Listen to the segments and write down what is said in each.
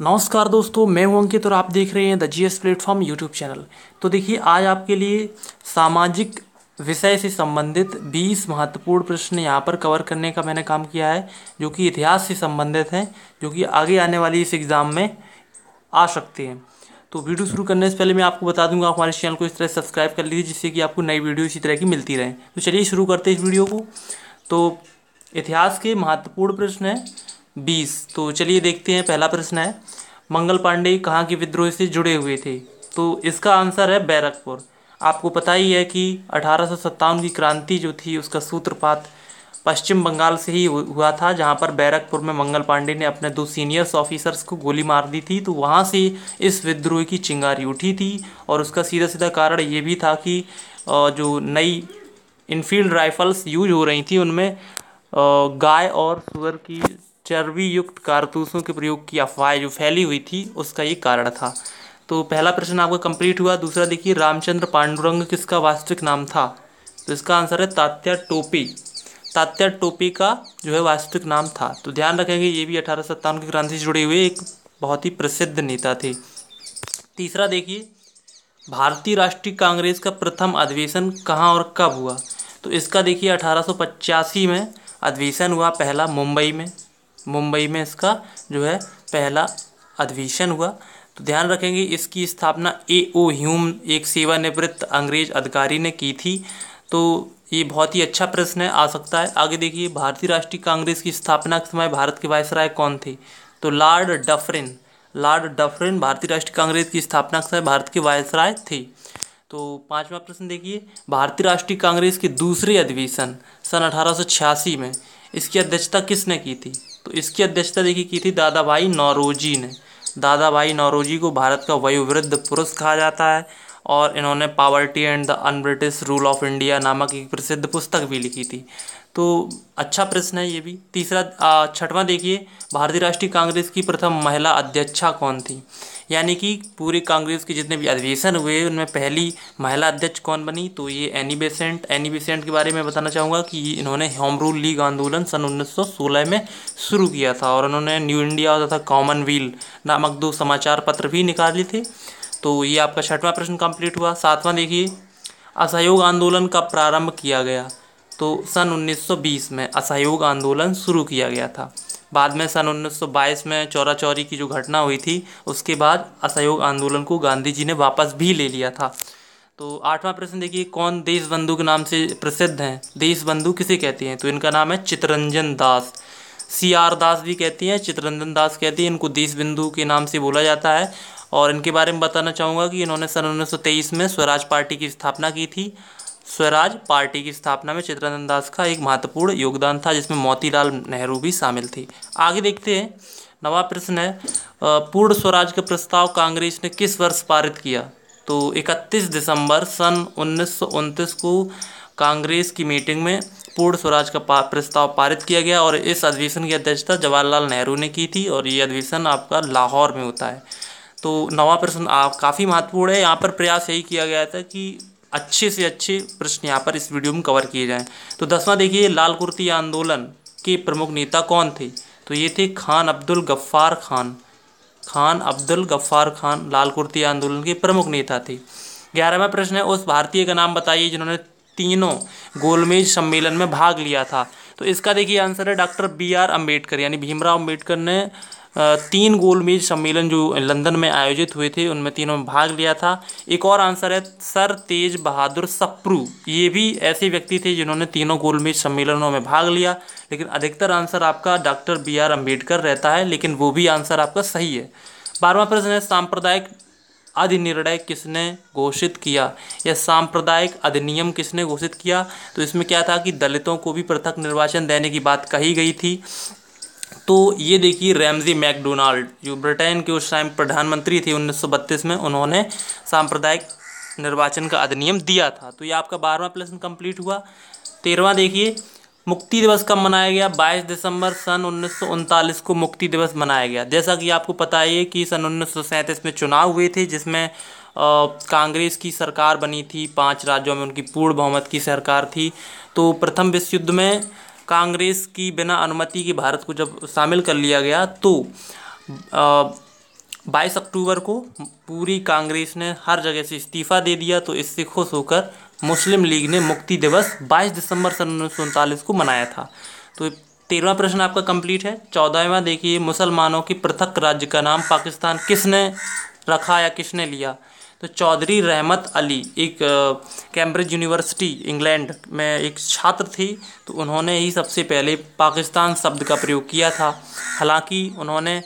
नमस्कार दोस्तों मैं हूं अंकित और आप देख रहे हैं the G S platform YouTube channel तो देखिए आज आपके लिए सामाजिक विषय से संबंधित 20 महत्वपूर्ण प्रश्न यहाँ पर कवर करने का मैंने काम किया है जो कि इतिहास से संबंधित हैं जो कि आगे आने वाली इस एग्ज़ाम में आ सकते हैं तो वीडियो शुरू करने से पहले मैं आपको बता दूंगा हमारे चैनल को इस तरह सब्सक्राइब कर लीजिए जिससे कि आपको नई वीडियो इसी तरह की मिलती रहे तो चलिए शुरू करते हैं इस वीडियो को तो इतिहास के महत्वपूर्ण प्रश्न हैं बीस तो चलिए देखते हैं पहला प्रश्न है मंगल पांडे कहाँ के विद्रोह से जुड़े हुए थे तो इसका आंसर है बैरकपुर आपको पता ही है कि अठारह की क्रांति जो थी उसका सूत्रपात पश्चिम बंगाल से ही हुआ था जहाँ पर बैरकपुर में मंगल पांडे ने अपने दो सीनियर्स ऑफिसर्स को गोली मार दी थी तो वहाँ से इस विद्रोह की चिंगारी उठी थी और उसका सीधा सीधा कारण ये भी था कि जो नई इनफील्ड राइफल्स यूज हो रही थी उनमें गाय और सुअर की चर्बी युक्त कारतूसों के प्रयोग की अफवाह जो फैली हुई थी उसका ये कारण था तो पहला प्रश्न आपका कंप्लीट हुआ दूसरा देखिए रामचंद्र पांडुरंग किसका वास्तविक नाम था तो इसका आंसर है तात्या टोपी तात्या टोपी का जो है वास्तविक नाम था तो ध्यान रखेंगे ये भी अठारह सत्तावन की क्रांति से जुड़े हुए एक बहुत ही प्रसिद्ध नेता थे तीसरा देखिए भारतीय राष्ट्रीय कांग्रेस का प्रथम अधिवेशन कहाँ और कब हुआ तो इसका देखिए अठारह में अधिवेशन हुआ पहला मुंबई में मुंबई में इसका जो है पहला अधिवेशन हुआ तो ध्यान रखेंगे इसकी स्थापना ए ओ ह्यूम एक सेवानिवृत्त अंग्रेज अधिकारी ने की थी तो ये बहुत ही अच्छा प्रश्न है आ सकता है आगे देखिए भारतीय राष्ट्रीय कांग्रेस की स्थापना के समय भारत के वायसराय कौन थे तो लॉर्ड डफरिन लॉर्ड डफरिन भारतीय राष्ट्रीय कांग्रेस की स्थापना के समय भारत के वायसराय थे तो पांचवा प्रश्न देखिए भारतीय राष्ट्रीय कांग्रेस के दूसरे अधिवेशन सन अठारह में इसकी अध्यक्षता किसने की थी तो इसकी अध्यक्षता देखिए की थी दादा भाई नौरोजी ने दादा भाई नौरोजी को भारत का वयोवृद्ध पुरुष कहा जाता है और इन्होंने poverty and the unbritish rule of India नामक एक प्रसिद्ध पुस्तक भी लिखी थी तो अच्छा प्रश्न है ये भी तीसरा छठवां देखिए भारतीय राष्ट्रीय कांग्रेस की प्रथम महिला अध्यक्षा कौन थी यानी कि पूरे कांग्रेस के जितने भी अधिवेशन हुए उनमें पहली महिला अध्यक्ष कौन बनी तो ये एनी बेसेंट एनी बेसेंट के बारे में बताना चाहूँगा कि इन्होंने होम रूल लीग आंदोलन सन 1916 में शुरू किया था और उन्होंने न्यू इंडिया तथा कॉमनवेल नामक दो समाचार पत्र भी निकाले थे तो ये आपका छठवां प्रश्न कंप्लीट हुआ सातवां देखिए असहयोग आंदोलन का प्रारंभ किया गया तो सन 1920 में असहयोग आंदोलन शुरू किया गया था बाद में सन 1922 में चौरा चौरी की जो घटना हुई थी उसके बाद असहयोग आंदोलन को गांधी जी ने वापस भी ले लिया था तो आठवां प्रश्न देखिए कौन देश बंधु के नाम से प्रसिद्ध हैं देश बंधु किसे कहते हैं तो इनका नाम है चितरंजन दास सी आर दास भी कहती हैं चितरंजन दास कहती हैं इनको देश बंधु के नाम से बोला जाता है और इनके बारे में बताना चाहूँगा कि इन्होंने सन उन्नीस सौ तेईस में स्वराज पार्टी की स्थापना की थी स्वराज पार्टी की स्थापना में चित्रानंद दास का एक महत्वपूर्ण योगदान था जिसमें मोतीलाल नेहरू भी शामिल थी आगे देखते हैं नवा प्रश्न है पूर्ण स्वराज का प्रस्ताव कांग्रेस ने किस वर्ष पारित किया तो 31 दिसंबर सन उन्नीस को कांग्रेस की मीटिंग में पूर्ण स्वराज का प्रस्ताव पारित किया गया और इस अधिवेशन की अध्यक्षता जवाहरलाल नेहरू ने की थी और ये अधिवेशन आपका लाहौर में होता है तो नवा प्रश्न काफ़ी महत्वपूर्ण है यहाँ पर प्रयास यही किया गया था कि अच्छे से अच्छे प्रश्न यहाँ पर इस वीडियो में कवर किए जाएँ तो दसवां देखिए लाल कुर्ती आंदोलन के प्रमुख नेता कौन थे तो ये थे खान अब्दुल गफ्फार खान खान अब्दुल गफ्फार खान लाल कुर्ती आंदोलन के प्रमुख नेता थे ग्यारहवा प्रश्न है उस भारतीय का नाम बताइए जिन्होंने तीनों गोलमेज सम्मेलन में भाग लिया था तो इसका देखिए आंसर है डॉक्टर बी आर अम्बेडकर यानी भीमराव अम्बेडकर ने तीन गोलमेज सम्मेलन जो लंदन में आयोजित हुए थे उनमें तीनों में भाग लिया था एक और आंसर है सर तेज बहादुर सप्रू ये भी ऐसे व्यक्ति थे जिन्होंने तीनों गोलमेज सम्मेलनों में भाग लिया लेकिन अधिकतर आंसर आपका डॉक्टर बी आर अम्बेडकर रहता है लेकिन वो भी आंसर आपका सही है बारहवा प्रश्न है सांप्रदायिक अधिनिर्णय किसने घोषित किया या सांप्रदायिक अधिनियम किसने घोषित किया तो इसमें क्या था कि दलितों को भी पृथक निर्वाचन देने की बात कही गई थी तो ये देखिए रैमजी मैकडोनाल्ड जो ब्रिटेन के उस टाइम प्रधानमंत्री थे 1932 में उन्होंने सांप्रदायिक निर्वाचन का अधिनियम दिया था तो ये आपका बारहवा प्रश्न कंप्लीट हुआ तेरहवा देखिए मुक्ति दिवस कब मनाया गया 22 दिसंबर सन उन्नीस को मुक्ति दिवस मनाया गया जैसा कि आपको पता ही है कि सन उन्नीस में चुनाव हुए थे जिसमें कांग्रेस की सरकार बनी थी पांच राज्यों में उनकी पूर्ण बहुमत की सरकार थी तो प्रथम विश्व युद्ध में कांग्रेस की बिना अनुमति के भारत को जब शामिल कर लिया गया तो बाईस अक्टूबर को पूरी कांग्रेस ने हर जगह से इस्तीफ़ा दे दिया तो इससे खुश होकर मुस्लिम लीग ने मुक्ति दिवस 22 दिसंबर सन उन्नीस को मनाया था तो तेरहवा प्रश्न आपका कंप्लीट है चौदहवा देखिए मुसलमानों की पृथक राज्य का नाम पाकिस्तान किसने रखा या किसने लिया तो चौधरी रहमत अली एक कैम्ब्रिज यूनिवर्सिटी इंग्लैंड में एक छात्र थी तो उन्होंने ही सबसे पहले पाकिस्तान शब्द का प्रयोग किया था हालांकि उन्होंने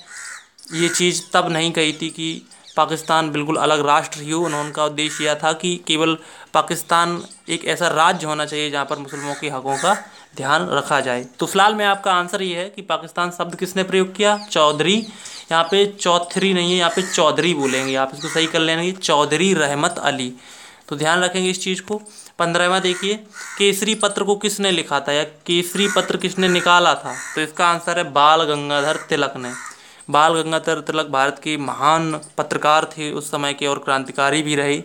ये चीज़ तब नहीं कही थी कि पाकिस्तान बिल्कुल अलग राष्ट्र ही हो उन्होंने का उद्देश्य यह था कि केवल पाकिस्तान एक ऐसा राज्य होना चाहिए जहाँ पर मुसलमानों के हकों का ध्यान रखा जाए तो फिलहाल में आपका आंसर ये है कि पाकिस्तान शब्द किसने प्रयोग किया चौधरी यहाँ पे चौधरी नहीं है यहाँ पे चौधरी बोलेंगे आप इसको सही कर लेंगे चौधरी रहमत अली तो ध्यान रखेंगे इस चीज़ को पंद्रहवा देखिए केसरी पत्र को किसने लिखा था या केसरी पत्र किसने निकाला था तो इसका आंसर है बाल गंगाधर तिलक ने बाल गंगाधर तिलक भारत के महान पत्रकार थे उस समय के और क्रांतिकारी भी रहे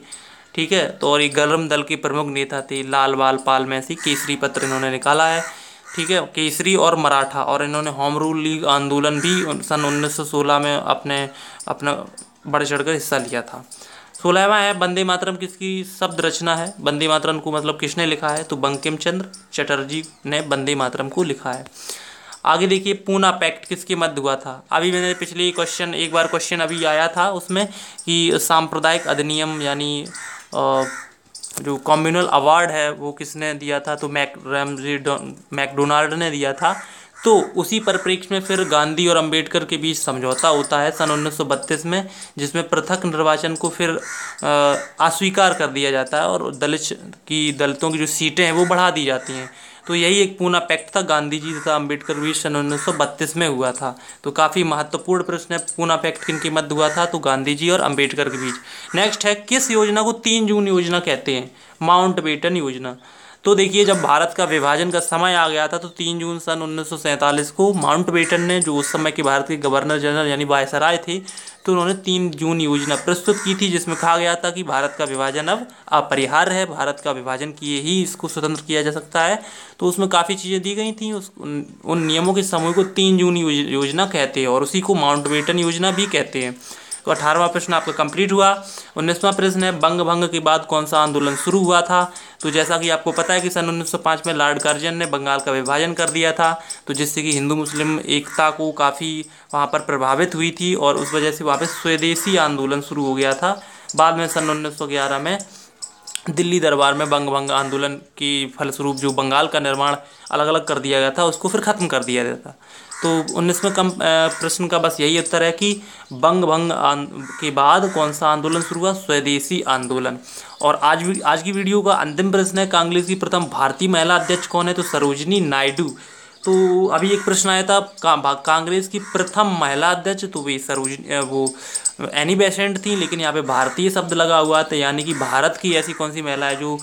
ठीक है तो और ये गलम दल के प्रमुख नेता थे लाल बाल पाल में केसरी पत्र इन्होंने निकाला है ठीक है केसरी और मराठा और इन्होंने होम रूल लीग आंदोलन भी सन 1916 में अपने अपना बढ़ चढ़ कर हिस्सा लिया था सोलहवा है वंदे मातरम किसकी शब्द रचना है वंदे मातरम को मतलब किसने लिखा है तो बंकिम चंद्र चटर्जी ने वंदे मातरम को लिखा है आगे देखिए पूना पैक्ट किसके मध्य हुआ था अभी मैंने पिछले क्वेश्चन एक बार क्वेश्चन अभी आया था उसमें कि सांप्रदायिक अधिनियम यानी जो कॉम्यूनल अवार्ड है वो किसने दिया था तो मैक रैमजी मैकडोनाल्ड ने दिया था तो उसी परिप्रेक्ष्य में फिर गांधी और अंबेडकर के बीच समझौता होता है सन उन्नीस में जिसमें पृथक निर्वाचन को फिर अस्वीकार कर दिया जाता है और दलित की दलितों की जो सीटें हैं वो बढ़ा दी जाती हैं तो यही एक पूना पैक्ट था गांधी जी तथा अम्बेडकर बीच सन उन्नीस में हुआ था तो काफ़ी महत्वपूर्ण प्रश्न है पूना पैक्ट किन के मध्य हुआ था तो गांधी जी और अम्बेडकर के बीच नेक्स्ट है किस योजना को तीन जून योजना कहते हैं माउंट बेटन योजना तो देखिए जब भारत का विभाजन का समय आ गया था तो तीन जून सन उन्नीस को माउंट बेटन ने जो उस समय के भारत के गवर्नर जनरल यानी वायसराय थे तो उन्होंने तीन जून योजना प्रस्तुत की थी जिसमें कहा गया था कि भारत का विभाजन अब अपरिहार्य है भारत का विभाजन किए ही इसको स्वतंत्र किया जा सकता है तो उसमें काफ़ी चीज़ें दी गई थी उस उन, नियमों के समूह को तीन जून योजना कहते हैं और उसी को माउंट योजना भी कहते हैं तो अठारहवा प्रश्न आपका कंप्लीट हुआ उन्नीसवां प्रश्न है बंग भंग के बाद कौन सा आंदोलन शुरू हुआ था तो जैसा कि आपको पता है कि सन 1905 में लॉर्ड कर्जन ने बंगाल का विभाजन कर दिया था तो जिससे कि हिंदू मुस्लिम एकता को काफ़ी वहाँ पर प्रभावित हुई थी और उस वजह से वहाँ पर स्वदेशी आंदोलन शुरू हो गया था बाद में सन उन्नीस में दिल्ली दरबार में बंग भंग आंदोलन की फलस्वरूप जो बंगाल का निर्माण अलग अलग कर दिया गया था उसको फिर ख़त्म कर दिया गया था तो उन्नीसवें कम प्रश्न का बस यही उत्तर है कि बंग भंग के बाद कौन सा आंदोलन शुरू हुआ स्वदेशी आंदोलन और आज भी आज की वीडियो का अंतिम प्रश्न है कांग्रेस की प्रथम भारतीय महिला अध्यक्ष कौन है तो सरोजनी नायडू तो अभी एक प्रश्न आया था कांग्रेस की प्रथम महिला अध्यक्ष तो वे सरोजनी वो एनी बेसेंट थी लेकिन यहाँ पे भारतीय शब्द लगा हुआ था यानी कि भारत की ऐसी कौन सी महिला है जो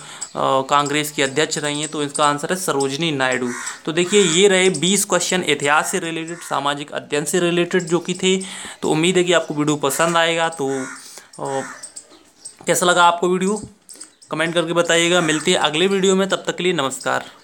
कांग्रेस की अध्यक्ष रही हैं तो इसका आंसर है सरोजनी नायडू तो देखिए ये रहे बीस क्वेश्चन इतिहास से रिलेटेड सामाजिक अध्ययन से रिलेटेड जो कि थे तो उम्मीद है कि आपको वीडियो पसंद आएगा तो कैसा लगा आपको वीडियो कमेंट करके बताइएगा मिलते हैं अगले वीडियो में तब तक के लिए नमस्कार